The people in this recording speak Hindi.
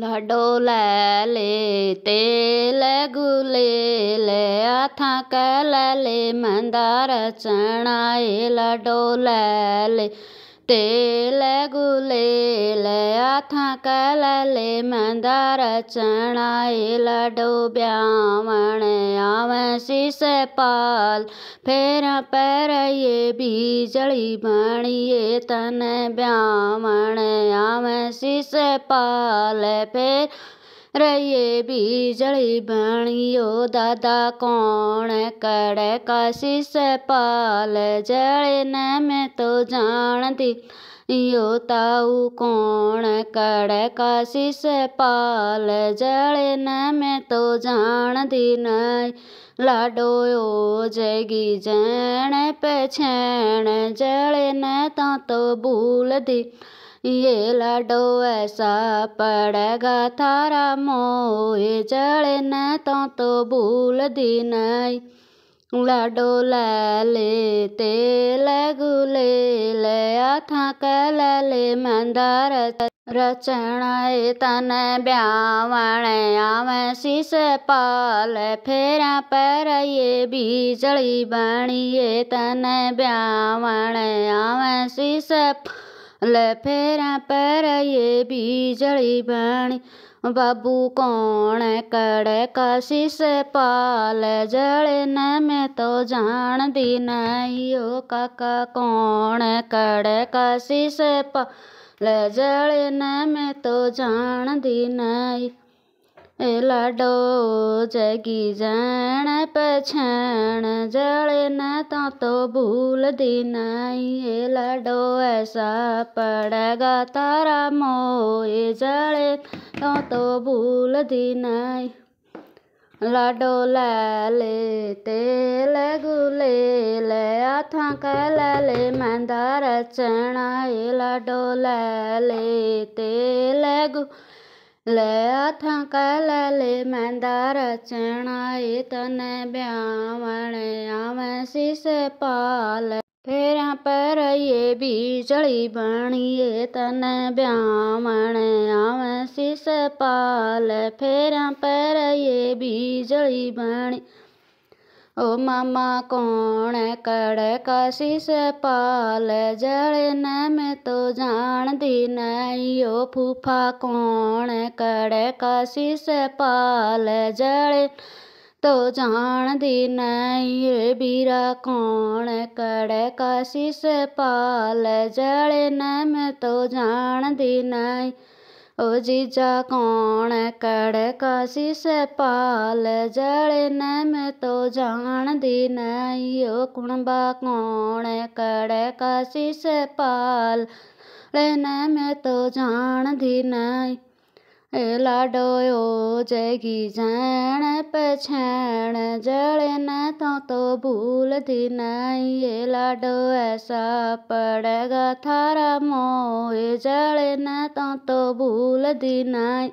लाडो लै ले ते गुले लै आथा कै लै ले मंदार चणाए लाडो लै ले ते लै गुले लै आथा कै ले मंदार चणाए लाडो ब्यावण हंसी पाल फेर पैर ये बीजड़ी बणिए तन ब्यामण आम से पाल फेर रये बीजड़ी बणियो दादा कौन करे काशी से पाल न मैं तो जान दी यो ताऊ कौन करे काशी से पाल न मैं तो जान दी नहीं લાડોયો જગી જેણે पेछेण છેણે न तो તો ભૂલ દી ये लाडो ऐसा पड़ेगा थारा मोए जड़े न तो तो भूल दी नहीं लाडो ले ले ते ले गुले ले आथा कल ले मंदार रचण तन ब्यावण आवे शिष पाल फेर पर ये बीजली बणिए तन ब्यावण आवे शिष पाल फेर पर ये बीजली बणी बाबू कौन कड़ कशिश पाल जड़न में तो जान दी नहीं हो काका कौन कड़ कशिश पाल ले मैं दी ಮೆತೋ ए लाडो जगी जान पछाण जड़े ना तो तो भूल ए लाडो ऐसा पड़ेगा तारा मोए जड़े तो तो भूल दिनाई लाडो लाले तेल गुले हथा थकलले मंदार चणाइला डोलले तेलगु ले थकलले मंदार चणाई तन ब्यावणे आवसी से पाल फेर पर ये बीजड़ी बणिए तन ब्यावणे आवसी से पाल फेर पर ये बीजड़ी बणी ओ मामा कोण कड़ कशिश पाल न में तो जान दी नहीं ओ फूफा कौन कड़ कशिश पाल जड़े तो जान दी नहीं रे बीरा कौन कड़ कशिश पाल न में तो जान दी नहीं ओ जीजा कौन कड़ से पाल जड़े नैम तो जान दी नई ओ कुणबा कोण कड़ काशिष पाल नैम तो जान दी नई लाडोयो जगी जाण पछाण जड़े न तो तो भूल थी नहीं ये लाडो ऐसा पड़ेगा थारा मोए जड़े न तो तो भूल दी नहीं